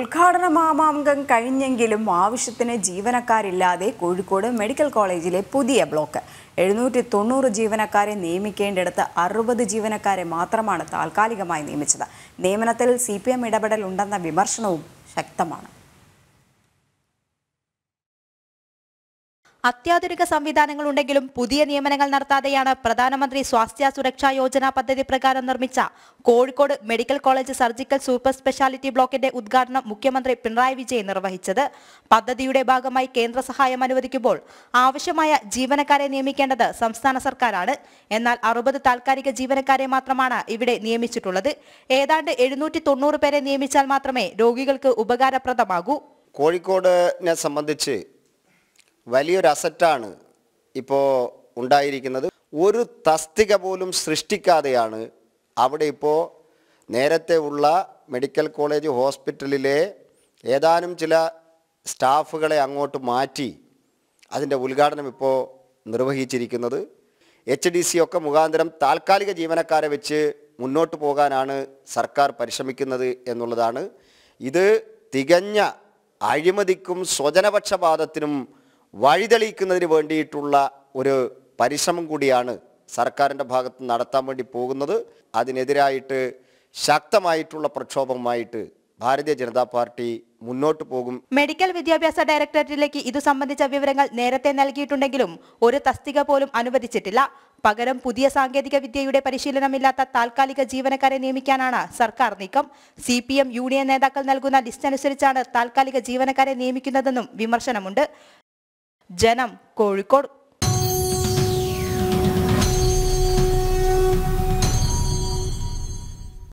ഉദ്ഘാടന മാമാങ്കം കഴിഞ്ഞെങ്കിലും ആവശ്യത്തിന് ജീവനക്കാരില്ലാതെ കോഴിക്കോട് മെഡിക്കൽ കോളേജിലെ പുതിയ ബ്ലോക്ക് എഴുന്നൂറ്റി തൊണ്ണൂറ് ജീവനക്കാരെ നിയമിക്കേണ്ടിടത്ത് അറുപത് ജീവനക്കാരെ മാത്രമാണ് താൽക്കാലികമായി നിയമിച്ചത് നിയമനത്തിൽ സി പി എം ഇടപെടൽ ഉണ്ടെന്ന വിമർശനവും ശക്തമാണ് അത്യാധുനിക സംവിധാനങ്ങൾ ഉണ്ടെങ്കിലും പുതിയ നിയമനങ്ങൾ നടത്താതെയാണ് പ്രധാനമന്ത്രി സ്വാസ്ഥ്യ സുരക്ഷാ യോജന പദ്ധതി പ്രകാരം നിർമ്മിച്ച Kozhikode medical college surgical super speciality ബ്ലോക്കിന്റെ ഉദ്ഘാടനം മുഖ്യമന്ത്രി പിണറായി വിജയൻ നിർവഹിച്ചത് പദ്ധതിയുടെ ഭാഗമായി കേന്ദ്ര സഹായം അനുവദിക്കുമ്പോൾ ആവശ്യമായ ജീവനക്കാരെ നിയമിക്കേണ്ടത് സംസ്ഥാന സർക്കാരാണ് എന്നാൽ അറുപത് താൽക്കാലിക ജീവനക്കാരെ മാത്രമാണ് ഇവിടെ നിയമിച്ചിട്ടുള്ളത് ഏതാണ്ട് എഴുന്നൂറ്റി പേരെ നിയമിച്ചാൽ മാത്രമേ രോഗികൾക്ക് ഉപകാരപ്രദമാകൂ കോഴിക്കോടിനെ സംബന്ധിച്ച് വലിയൊരു അസറ്റാണ് ഇപ്പോൾ ഉണ്ടായിരിക്കുന്നത് ഒരു തസ്തിക പോലും സൃഷ്ടിക്കാതെയാണ് അവിടെ ഇപ്പോൾ നേരത്തെ ഉള്ള മെഡിക്കൽ കോളേജ് ഹോസ്പിറ്റലിലെ ഏതാനും ചില സ്റ്റാഫുകളെ അങ്ങോട്ട് മാറ്റി അതിൻ്റെ ഉദ്ഘാടനം ഇപ്പോൾ നിർവഹിച്ചിരിക്കുന്നത് എച്ച് ഡി സി ഒക്കെ മുഖാന്തരം താൽക്കാലിക ജീവനക്കാരെ വെച്ച് മുന്നോട്ട് പോകാനാണ് സർക്കാർ പരിശ്രമിക്കുന്നത് എന്നുള്ളതാണ് ഇത് തികഞ്ഞ അഴിമതിക്കും സ്വജനപക്ഷപാതത്തിനും വഴിതെളിയിക്കുന്നതിന് വേണ്ടിയിട്ടുള്ള ഒരു പരിശ്രമം കൂടിയാണ് സർക്കാരിൻ്റെ ഭാഗത്ത് നടത്താൻ വേണ്ടി പോകുന്നത് അതിനെതിരായിട്ട് ശക്തമായിട്ടുള്ള പ്രക്ഷോഭമായിട്ട് ഭാരതീയ ജനതാ പാർട്ടി മുന്നോട്ട് പോകും മെഡിക്കൽ വിദ്യാഭ്യാസ ഡയറക്ടറേറ്റിലേക്ക് ഇത് സംബന്ധിച്ച വിവരങ്ങൾ നേരത്തെ നൽകിയിട്ടുണ്ടെങ്കിലും ഒരു തസ്തിക പോലും അനുവദിച്ചിട്ടില്ല പകരം പുതിയ സാങ്കേതിക വിദ്യയുടെ പരിശീലനമില്ലാത്ത താൽക്കാലിക ജീവനക്കാരെ നിയമിക്കാനാണ് സർക്കാർ നീക്കം സി പി എം യൂണിയൻ നേതാക്കൾ നൽകുന്ന ലിസ്റ്റ് അനുസരിച്ചാണ് താൽക്കാലിക ജീവനക്കാരെ നിയമിക്കുന്നതെന്നും വിമർശനമുണ്ട് ജനം കോഴിക്കോട്